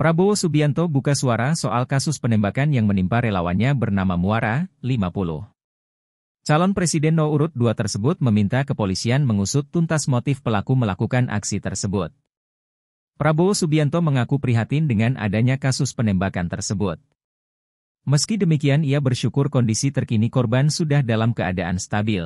Prabowo Subianto buka suara soal kasus penembakan yang menimpa relawannya bernama Muara, 50. Calon Presiden no urut 2 tersebut meminta kepolisian mengusut tuntas motif pelaku melakukan aksi tersebut. Prabowo Subianto mengaku prihatin dengan adanya kasus penembakan tersebut. Meski demikian ia bersyukur kondisi terkini korban sudah dalam keadaan stabil.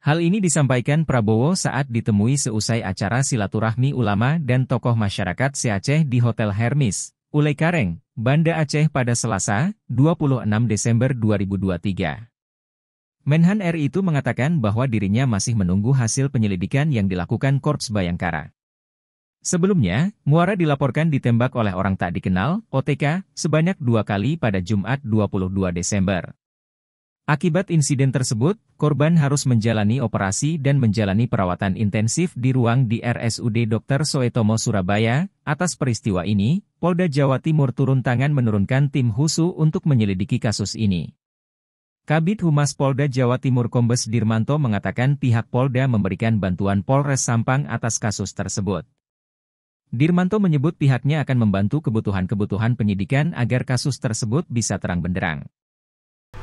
Hal ini disampaikan Prabowo saat ditemui seusai acara silaturahmi ulama dan tokoh masyarakat Aceh di Hotel Hermes, Ule Kareng, Banda Aceh pada Selasa, 26 Desember 2023. Menhan RI itu mengatakan bahwa dirinya masih menunggu hasil penyelidikan yang dilakukan Korps Bayangkara. Sebelumnya, Muara dilaporkan ditembak oleh orang tak dikenal, OTK, sebanyak dua kali pada Jumat 22 Desember. Akibat insiden tersebut, korban harus menjalani operasi dan menjalani perawatan intensif di ruang di RSUD Dr. Soetomo Surabaya. Atas peristiwa ini, Polda Jawa Timur turun tangan menurunkan tim husu untuk menyelidiki kasus ini. Kabit Humas Polda Jawa Timur Kombes Dirmanto mengatakan pihak Polda memberikan bantuan Polres Sampang atas kasus tersebut. Dirmanto menyebut pihaknya akan membantu kebutuhan-kebutuhan penyidikan agar kasus tersebut bisa terang benderang.